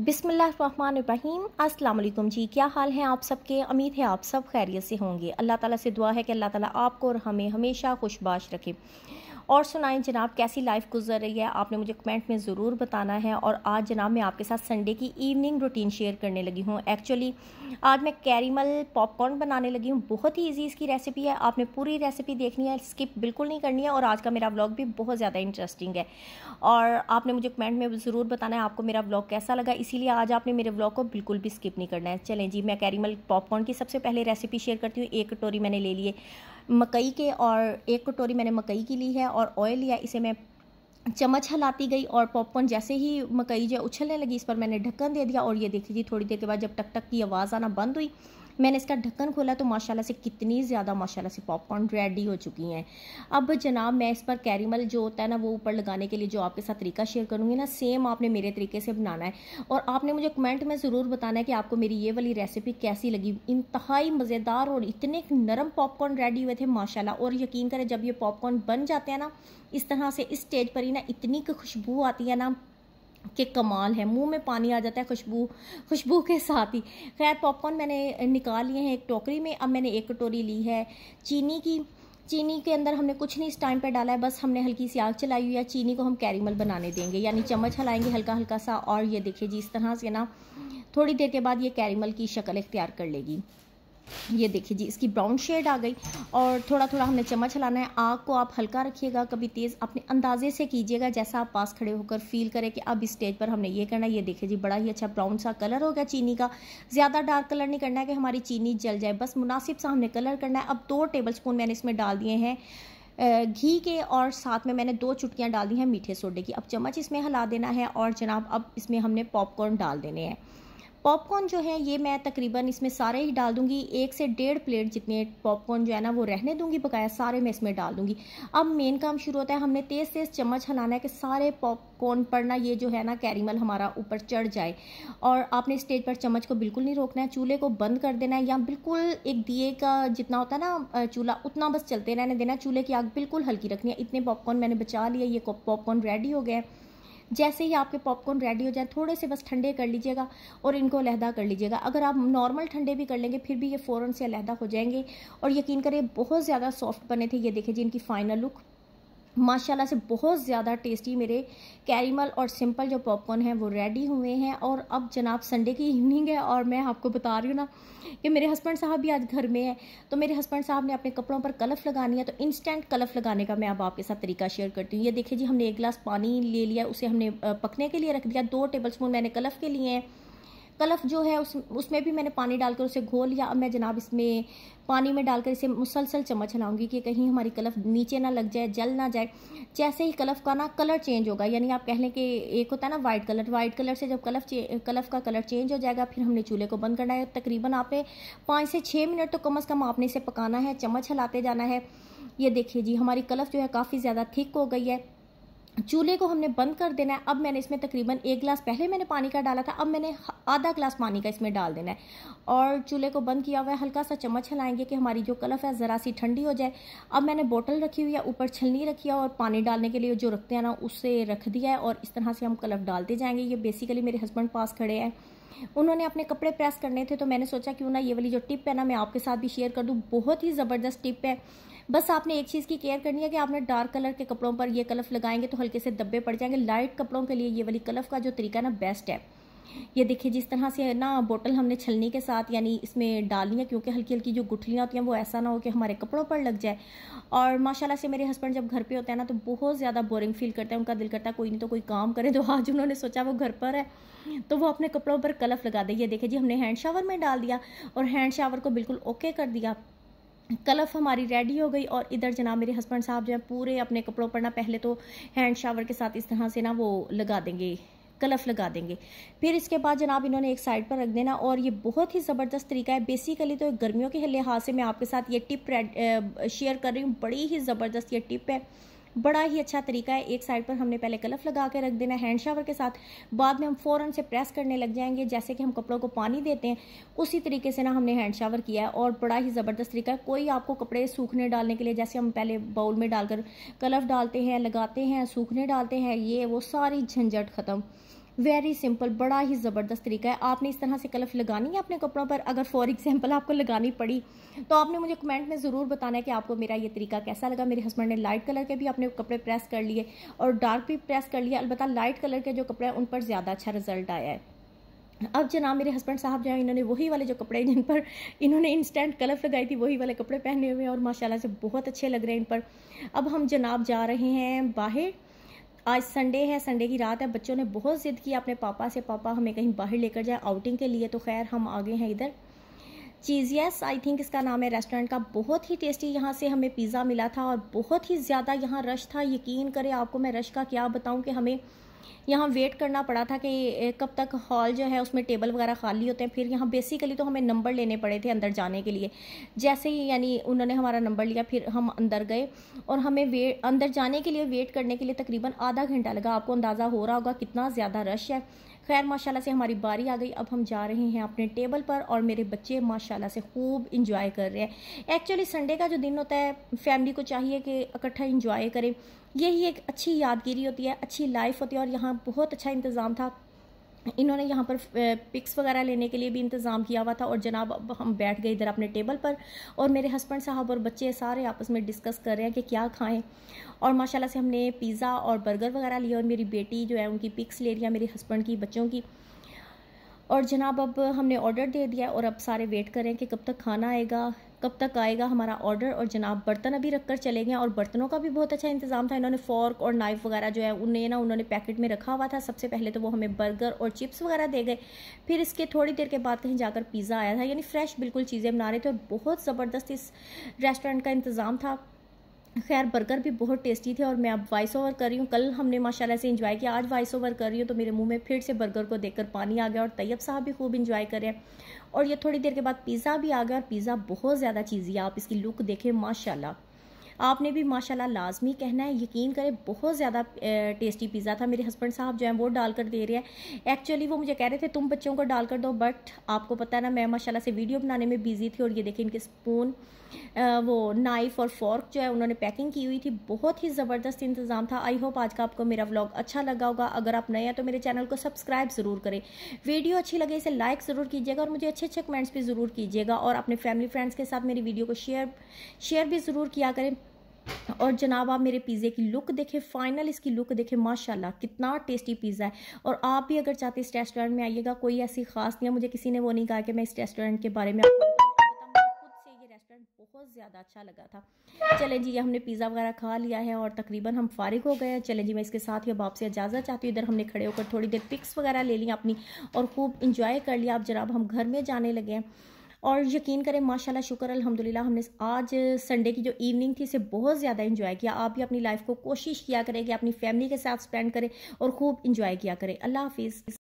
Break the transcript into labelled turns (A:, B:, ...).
A: बिसमीम अल्लाम जी क्या हाल है आप सबके उम्मीद है आप सब खैरियत से होंगे अल्लाह ताला से दुआ है कि अल्लाह ताला आपको और हमें हमेशा खुशबाश रखे और सुनाएं जनाब कैसी लाइफ गुजर रही है आपने मुझे कमेंट में ज़रूर बताना है और आज जनाब मैं आपके साथ संडे की इवनिंग रूटीन शेयर करने लगी हूँ एक्चुअली आज मैं कैरीमल पॉपकॉर्न बनाने लगी हूँ बहुत ही ईजी इसकी रेसिपी है आपने पूरी रेसिपी देखनी है स्किप बिल्कुल नहीं करनी है और आज का मेरा ब्लॉग भी बहुत ज़्यादा इंटरेस्टिंग है और आपने मुझे कमेंट में ज़रूर बताना है आपको मेरा ब्लॉग कैसा लगा इसीलिए आज आपने मेरे ब्लॉग को बिल्कुल भी स्किप नहीं करना है चलें जी मैं कैरीमल पॉपकॉर्न की सबसे पहले रेसिपी शेयर करती हूँ एक कटोरी मैंने ले लिए मकई के और एक कटोरी मैंने मकई की ली है और ऑयल लिया इसे मैं चम्मच हलाती गई और पॉपकॉर्न जैसे ही मकई जो उछलने लगी इस पर मैंने ढक्कन दे दिया और ये देखी थी थोड़ी देर के बाद जब टक टक की आवाज़ आना बंद हुई मैंने इसका ढक्कन खोला तो माशाल्लाह से कितनी ज़्यादा माशाल्लाह से पॉपकॉर्न रेडी हो चुकी हैं अब जनाब मैं इस पर कैरीमल जो होता है ना वो ऊपर लगाने के लिए जो आपके साथ तरीका शेयर करूँगी ना सेम आपने मेरे तरीके से बनाना है और आपने मुझे कमेंट में ज़रूर बताना है कि आपको मेरी ये वाली रेसिपी कैसी लगी इंतहाई मज़ेदार और इतने नरम पॉपकॉर्न रेडी हुए थे माशाला और यकीन करें जब ये पॉपकॉर्न बन जाते हैं ना इस तरह से इस स्टेज पर ही ना इतनी खुशबू आती है ना के कमाल है मुंह में पानी आ जाता है खुशबू खुशबू के साथ ही खैर पॉपकॉर्न मैंने निकाल लिए हैं एक टोकरी में अब मैंने एक कटोरी ली है चीनी की चीनी के अंदर हमने कुछ नहीं इस टाइम पे डाला है बस हमने हल्की सी आग चलाई हुई है चीनी को हम कैरीमल बनाने देंगे यानी चम्मच हलाएंगे हल्का हल्का सा और ये देखिए जी इस तरह से ना थोड़ी देर के बाद ये कैरीमल की शक्ल इख्तियार कर लेगी ये देखिए जी इसकी ब्राउन शेड आ गई और थोड़ा थोड़ा हमने चम्मच हलाना है आग को आप हल्का रखिएगा कभी तेज़ अपने अंदाजे से कीजिएगा जैसा आप पास खड़े होकर फील करें कि अब इस स्टेज पर हमने ये करना ये देखिए जी बड़ा ही अच्छा ब्राउन सा कलर हो गया चीनी का ज़्यादा डार्क कलर नहीं करना है कि हमारी चीनी जल जाए बस मुनासिब सा हमने कलर करना है अब दो टेबल स्पून मैंने इसमें डाल दिए हैं घी के और साथ में मैंने दो चुटकियाँ डाल दी हैं मीठे सोडे की अब चम्मच इसमें हिला देना है और जनाब अब इसमें हमने पॉपकॉर्न डाल देने हैं पॉपकॉर्न जो है ये मैं तकरीबन इसमें सारे ही डाल दूंगी एक से डेढ़ प्लेट जितने पॉपकॉर्न जो है ना वो रहने दूंगी बकाया सारे मैं इसमें डाल दूंगी अब मेन काम शुरू होता है हमने तेज़ तेज़ चम्मच हलाना है कि सारे पॉपकॉर्न पर ना ये जो है ना कैरीमल हमारा ऊपर चढ़ जाए और आपने स्टेज पर चम्मच को बिल्कुल नहीं रोकना है चूल्हे को बंद कर देना है या बिल्कुल एक दिए का जितना होता है ना चूल्हा उतना बस चलते रहने देना चूल्हे की आग बिल्कुल हल्की रखनी है इतने पॉपकॉर्न मैंने बचा लिया ये पॉपकॉर्न रेडी हो गया जैसे ही आपके पॉपकॉर्न रेडी हो जाए थोड़े से बस ठंडे कर लीजिएगा और इनको अलहदा कर लीजिएगा अगर आप नॉर्मल ठंडे भी कर लेंगे फिर भी ये फ़ौरन से अलहदा हो जाएंगे और यकीन करें बहुत ज़्यादा सॉफ्ट बने थे ये देखें जी इनकी फाइनल लुक माशाल्लाह से बहुत ज़्यादा टेस्टी मेरे कैरीमल और सिंपल जो पॉपकॉर्न हैं वो रेडी हुए हैं और अब जनाब संडे की इवनिंग है और मैं आपको बता रही हूँ ना कि मेरे हस्बैंड साहब भी आज घर में हैं तो मेरे हस्बैंड साहब ने अपने कपड़ों पर कलफ लगानी है तो इंस्टेंट कलफ लगाने का मैं अब आपके साथ तरीका शेयर करती हूँ ये देखिए जी हमने एक गिलास पानी ले लिया उसे हमने पकने के लिए रख दिया दो टेबल स्पून मैंने कलफ के लिए हैं कलफ जो है उस उसमें भी मैंने पानी डालकर उसे घोल लिया अब मैं जनाब इसमें पानी में डालकर इसे मुसलसल चम्मच हिलाऊंगी कि कहीं हमारी कलफ नीचे ना लग जाए जल ना जाए जैसे ही कलफ का ना कलर चेंज होगा यानी आप कह लें कि एक होता है ना वाइट कलर वाइट कलर से जब कलफ कलफ का कलर चेंज हो जाएगा फिर हमने चूल्हे को बंद करना है तकरीबन आपने पाँच से छः मिनट तो कम अज़ कम आपने इसे पकाना है चम्मच हिलाते जाना है ये देखिए जी हमारी कलफ जो है काफ़ी ज़्यादा थिक हो गई है चूल्हे को हमने बंद कर देना है अब मैंने इसमें तकरीबन एक गिलास पहले मैंने पानी का डाला था अब मैंने आधा गिलास पानी का इसमें डाल देना है और चूल्हे को बंद किया हुआ है हल्का सा चम्मच हिलाएंगे कि हमारी जो कलफ है ज़रा सी ठंडी हो जाए अब मैंने बोतल रखी हुई है ऊपर छलनी रखी है और पानी डालने के लिए जो रखते हैं ना उससे रख दिया है और इस तरह से हम कलफ डालते जाएंगे ये बेसिकली मेरे हस्बैंड पास खड़े हैं उन्होंने अपने कपड़े प्रेस करने थे तो मैंने सोचा क्यों ना ये वाली जो टिप है ना मैं आपके साथ भी शेयर कर दूँ बहुत ही ज़बरदस्त टिप है बस आपने एक चीज़ की केयर करनी है कि आपने डार्क कलर के कपड़ों पर ये कलफ लगाएंगे तो हल्के से दब्बे पड़ जाएंगे लाइट कपड़ों के लिए ये वाली कलफ का जो तरीका ना बेस्ट है ये देखिए जिस तरह से ना बोतल हमने छलनी के साथ यानी इसमें डालनी है क्योंकि हल्की हल्की जो गुठलियाँ होती हैं वो ऐसा ना हो कि हमारे कपड़ों पर लग जाए और माशाल्लाह से मेरे हस्बैंड जब घर पे होते हैं ना तो बहुत ज़्यादा बोरिंग फील करते हैं उनका दिल करता है कोई नहीं तो कोई काम करे तो आज उन्होंने सोचा वो घर पर है तो वो अपने कपड़ों पर कलफ लगा दे ये देखे जी हमने हैंड शावर में डाल दिया और हैंड शावर को बिल्कुल ओके कर दिया कलफ हमारी रेडी हो गई और इधर जनाब मेरे हस्बैंड साहब जो है पूरे अपने कपड़ों पर ना पहले तो हैंड शावर के साथ इस तरह से ना वो लगा देंगे कलफ लगा देंगे फिर इसके बाद जनाब इन्होंने एक साइड पर रख देना और ये बहुत ही ज़बरदस्त तरीका है बेसिकली तो गर्मियों के लिहाज से मैं आपके साथ ये टिप शेयर कर रही हूँ बड़ी ही ज़बरदस्त ये टिप है बड़ा ही अच्छा तरीका है एक साइड पर हमने पहले कलफ लगा के रख देना हैंड शावर के साथ बाद में हम फ़ौरन से प्रेस करने लग जाएंगे जैसे कि हम कपड़ों को पानी देते हैं उसी तरीके से ना हमने हैंड शावर किया है और बड़ा ही ज़बरदस्त तरीका है कोई आपको कपड़े सूखने डालने के लिए जैसे हम पहले बाउल में डालकर कलफ डालते हैं लगाते हैं सूखने डालते हैं ये वो सारी झंझट ख़त्म वेरी सिंपल बड़ा ही ज़बरदस्त तरीका है आपने इस तरह से कलफ लगानी है अपने कपड़ों पर अगर फॉर एग्जांपल आपको लगानी पड़ी तो आपने मुझे कमेंट में ज़रूर बताना है कि आपको मेरा ये तरीका कैसा लगा मेरे हस्बैंड ने लाइट कलर के भी अपने कपड़े प्रेस कर लिए और डार्क भी प्रेस कर लिया अलबत्त लाइट कलर के जो कपड़े हैं उन पर ज़्यादा अच्छा रिजल्ट आया है अब जनाब मेरे हस्बैंड साहब जो हैं इन्होंने वही वाले जो कपड़े जिन पर इन्होंने इंस्टेंट कलफ लगाई थी वही वाले कपड़े पहने हुए हैं और माशाल्लाह से बहुत अच्छे लग रहे हैं इन पर अब हम जनाब जा रहे हैं बाहर आज संडे है संडे की रात है बच्चों ने बहुत ज़िद की अपने पापा से पापा हमें कहीं बाहर लेकर जाए आउटिंग के लिए तो खैर हम आ गए हैं इधर चीज़ियस आई थिंक इसका नाम है रेस्टोरेंट का बहुत ही टेस्टी यहाँ से हमें पिज़्ज़ा मिला था और बहुत ही ज़्यादा यहाँ रश था यकीन करें आपको मैं रश का क्या बताऊँ कि हमें यहाँ वेट करना पड़ा था कि कब तक हॉल जो है उसमें टेबल वगैरह खाली होते हैं फिर यहाँ बेसिकली तो हमें नंबर लेने पड़े थे अंदर जाने के लिए जैसे ही यानी उन्होंने हमारा नंबर लिया फिर हम अंदर गए और हमें वेट अंदर जाने के लिए वेट करने के लिए तकरीबन आधा घंटा लगा आपको अंदाज़ा हो रहा होगा कितना ज़्यादा रश है खैर माशाल्लाह से हमारी बारी आ गई अब हम जा रहे हैं अपने टेबल पर और मेरे बच्चे माशाल्लाह से खूब इंजॉय कर रहे हैं एक्चुअली संडे का जो दिन होता है फैमिली को चाहिए कि इकट्ठा इंजॉय करें यही एक अच्छी यादगिरी होती है अच्छी लाइफ होती है और यहाँ बहुत अच्छा इंतज़ाम था इन्होंने यहाँ पर पिक्स वगैरह लेने के लिए भी इंतज़ाम किया हुआ था और जनाब अब हम बैठ गए इधर अपने टेबल पर और मेरे हस्बैंड साहब और बच्चे सारे आपस में डिस्कस कर रहे हैं कि क्या खाएं और माशाल्लाह से हमने पिज़्ज़ा और बर्गर वगैरह लिया और मेरी बेटी जो है उनकी पिक्स ले लिया मेरे हस्बैंड की बच्चों की और जनाब अब हमने ऑर्डर दे दिया और अब सारे वेट करें कि कब तक खाना आएगा कब तक आएगा हमारा ऑर्डर और जनाब बर्तन अभी रख कर चले गए और बर्तनों का भी बहुत अच्छा इंतजाम था इन्होंने फॉर्क और नाइफ वगैरह जो है उन्हें ना उन्होंने पैकेट में रखा हुआ था सबसे पहले तो वो हमें बर्गर और चिप्स वगैरह दे गए फिर इसके थोड़ी देर के बाद कहीं जाकर पिज़्ज़ा आया था यानी फ्रेश बिल्कुल चीज़ें बना रहे थे और बहुत ज़बरदस्त इस रेस्टोरेंट का इंतज़ाम था खैर बर्गर भी बहुत टेस्टी थे और मैं अब वॉइस ओवर कर रही हूँ कल हमने माशाल्लाह से इंजॉय किया आज वॉइस ओवर कर रही हूँ तो मेरे मुंह में फिर से बर्गर को देखकर पानी आ गया और तैयब साहब भी खूब इंजॉय करें और ये थोड़ी देर के बाद पिज़्ज़ा भी आ गया और पिज़्ज़ा बहुत ज़्यादा चीज़ी है आप इसकी लुक देखें माशाला आपने भी माशाल्लाह लाजमी कहना है यकीन करें बहुत ज़्यादा टेस्टी पिज़्ज़ा था मेरे हस्बैंड साहब जो हैं वो डाल कर दे रहे हैं एक्चुअली वो मुझे कह रहे थे तुम बच्चों को डाल कर दो बट आपको पता है ना मैं माशाला से वीडियो बनाने में बिज़ी थी और ये देखें इनके स्पून वो नाइफ़ और फॉर्क जो है उन्होंने पैकिंग की हुई थी बहुत ही ज़बरदस्त इंतज़ाम था आई होप आज का आपको मेरा व्लॉग अच्छा लगा होगा अगर आप नए हैं तो मेरे चैनल को सब्सक्राइब ज़रूर करें वीडियो अच्छी लगे इसे लाइक ज़रूर कीजिएगा और मुझे अच्छे अच्छे कमेंट्स भी ज़रूर कीजिएगा और अपने फैमिली फ्रेंड्स के साथ मेरी वीडियो को शेयर शेयर भी ज़रूर किया करें और जनाब आप मेरे पिज़्ज़े की लुक देखें फाइनल इसकी लुक देखें माशाल्लाह कितना टेस्टी पिज़्ज़ा है और आप भी अगर चाहते इस रेस्टोरेंट में आइएगा कोई ऐसी खास नहीं है मुझे किसी ने वो नहीं कहा कि मैं इस रेस्टोरेंट के बारे में आपको रेस्टोरेंट बहुत ज़्यादा अच्छा लगा था चलें जी ये हमने पिज़्ज़ा वगैरह खा लिया है और तकरीबन हम फारिग हो गए हैं चलें जी मैं इसके साथ ही अब आपसे इजाज़त चाहती हूँ इधर हमने खड़े होकर थोड़ी देर पिक्स वगैरह ले लिया अपनी और खूब इंजॉय कर लिया अब जनाब हम घर में जाने लगे हैं और यकीन करें माशाल्लाह शुक्र अल्हम्दुलिल्लाह हमने आज संडे की जो इवनिंग थी इसे बहुत ज़्यादा इन्जॉय किया आप भी अपनी लाइफ को कोशिश किया करें कि अपनी फैमिली के साथ स्पेंड करें और खूब इन्जॉय किया करें अल्लाह हाफिज़